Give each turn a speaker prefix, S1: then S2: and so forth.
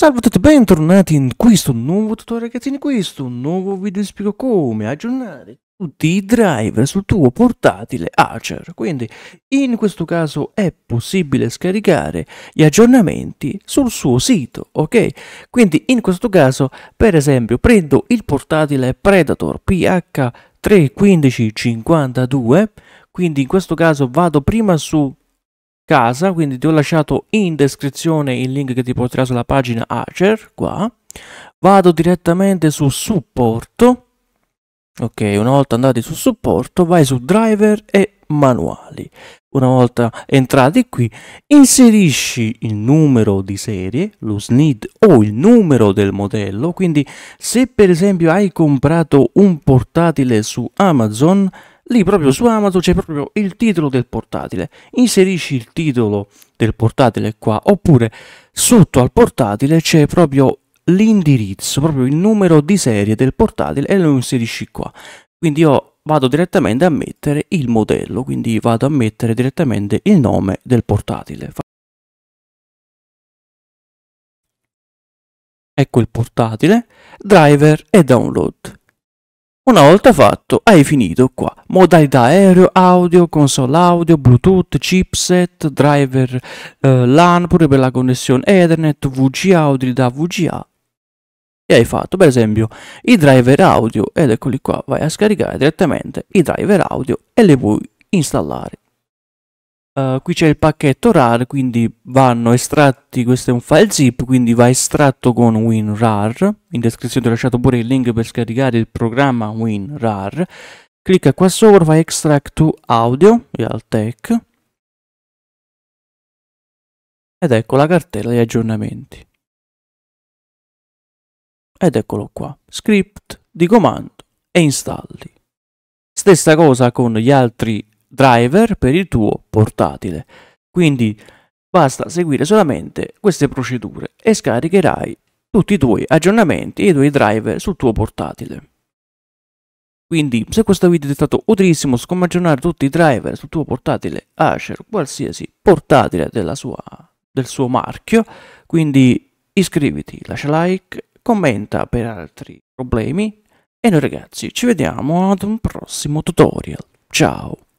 S1: Salve a tutti e bentornati in questo nuovo tutorial ragazzini, questo nuovo video vi spiego come aggiornare tutti i driver sul tuo portatile Acer. Quindi in questo caso è possibile scaricare gli aggiornamenti sul suo sito, ok? Quindi in questo caso per esempio prendo il portatile Predator PH31552, quindi in questo caso vado prima su casa, quindi ti ho lasciato in descrizione il link che ti porterà sulla pagina Acer, qua. Vado direttamente su supporto, ok, una volta andati su supporto vai su driver e manuali. Una volta entrati qui, inserisci il numero di serie, lo SNID o il numero del modello, quindi se per esempio hai comprato un portatile su Amazon, lì proprio su Amazon c'è proprio il titolo del portatile. Inserisci il titolo del portatile qua, oppure sotto al portatile c'è proprio l'indirizzo, proprio il numero di serie del portatile e lo inserisci qua. Quindi io vado direttamente a mettere il modello, quindi vado a mettere direttamente il nome del portatile. Ecco il portatile, driver e download. Una volta fatto hai finito qua. Modalità aereo, audio, console audio, bluetooth, chipset, driver eh, LAN pure per la connessione ethernet, VGA, utilità VGA. E hai fatto per esempio i driver audio ed eccoli qua, vai a scaricare direttamente i driver audio e li puoi installare. Eh, qui c'è il pacchetto RAR, quindi vanno estratti, questo è un file zip, quindi va estratto con WinRAR. In descrizione ti ho lasciato pure il link per scaricare il programma WinRAR. Clicca qua sopra, fai Extract to Audio, Realtek. Ed ecco la cartella di aggiornamenti. Ed eccolo qua, script di comando e installi. Stessa cosa con gli altri driver per il tuo portatile. Quindi basta seguire solamente queste procedure e scaricherai tutti i tuoi aggiornamenti e i tuoi driver sul tuo portatile. Quindi se questo video ti è stato utilissimo, siccome aggiornare tutti i driver sul tuo portatile Asher, qualsiasi portatile sua, del suo marchio, quindi iscriviti, lascia like, commenta per altri problemi e noi ragazzi ci vediamo ad un prossimo tutorial. Ciao!